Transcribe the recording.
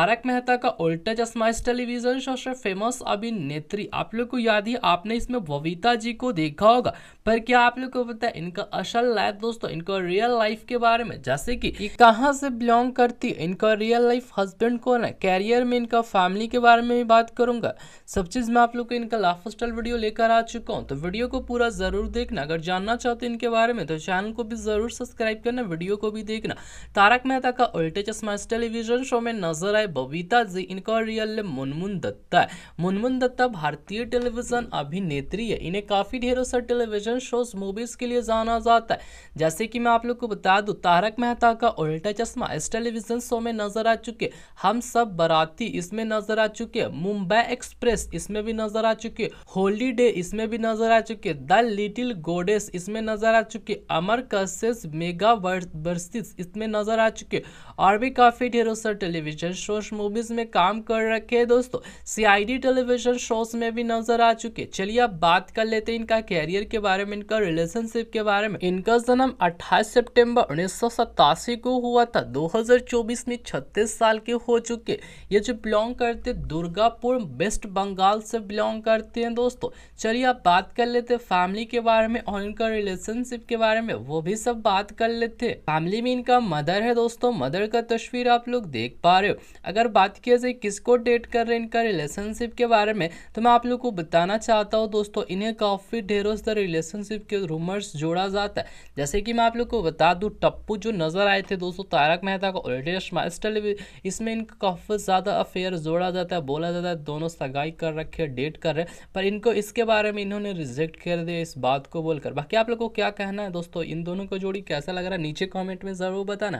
तारक मेहता का उल्टा चश्मा इस टेलीविजन शो से फेमस अभिनेत्री आप लोग को याद ही आपने इसमें बबीता जी को देखा होगा पर क्या आप लोग को पता है इनका असल लाइफ दोस्तों इनका रियल लाइफ के बारे में जैसे कि ये कहाँ से बिलोंग करती है इनका रियल लाइफ हस्बैंड कौन है कैरियर में इनका फैमिली के बारे में भी बात करूंगा सब चीज़ मैं आप लोग को इनका लाइफ स्टाइल वीडियो लेकर आ चुका हूँ तो वीडियो को पूरा जरूर देखना अगर जानना चाहते इनके बारे में तो चैनल को भी जरूर सब्सक्राइब करना वीडियो को भी देखना तारक मेहता का उल्टे चश्मा इस टेलीविजन शो में नजर आए बबीता जी इनका रियल नेम मुनमुन दत्ता है मुनमुन दत्ता भारतीय टेलीविजन अभिनेत्री है इन्हें काफ़ी ढेरों से टेलीविजन शोज मूवीज़ के लिए जाना जाता है जैसे कि मैं आप लोग को बता दूँ तारक मेहता का उल्टा चश्मा इस टेलीविजन शो में नजर आ चुके हम सब बराती इसमें नजर आ चुके मुंबई एक्सप्रेस इसमें भी नजर आ चुके होलीडे इसमें भी नजर आ चुके द लिटिल गोडेस इसमें नजर आ चुके अमर कसेस मेगा वर्सिस इसमें नजर आ चुके और भी काफ़ी ढेरों से टेलीविजन शो दोस्त मूवीज में काम कर रखे हैं दोस्तों सीआईडी टेलीविजन शोज में भी नजर आ चुके चलिए अब बात कर लेते हैं इनका कैरियर के बारे में इनका रिलेशनशिप के बारे में इनका जन्म 28 सितंबर उन्नीस को हुआ था 2024 में 36 साल के हो चुके ये जो बिलोंग करते दुर्गापुर वेस्ट बंगाल से बिलोंग करते हैं दोस्तों चलिए अब बात कर लेते हैं फैमिली के बारे में और इनका रिलेशनशिप के बारे में वो भी सब बात कर लेते हैं फैमिली में इनका मदर है दोस्तों मदर का तस्वीर आप लोग देख पा रहे हो अगर बात किया जाए किसको डेट कर रहे हैं इनका रिलेशनशिप के बारे में तो मैं आप लोग को बताना चाहता हूँ दोस्तों इन्हें काफ़ी ढेरों से रिलेशनशिप के रूमर्स जोड़ा जाता है जैसे कि मैं आप लोग को बता दूँ टप्पू जो नज़र आए थे दोस्तों तारक मेहता का ऑलरेडी मास्टर इसमें इनका काफ़ी ज़्यादा अफेयर जोड़ा जाता है बोला जाता है दोनों सगाई कर रखे डेट कर रहे पर इनको इसके बारे में इन्होंने रिजेक्ट कर दिया इस बात को बोलकर बाकी आप लोग को क्या कहना है दोस्तों इन दोनों को जोड़ी कैसा लग रहा है नीचे कॉमेंट में ज़रूर बताना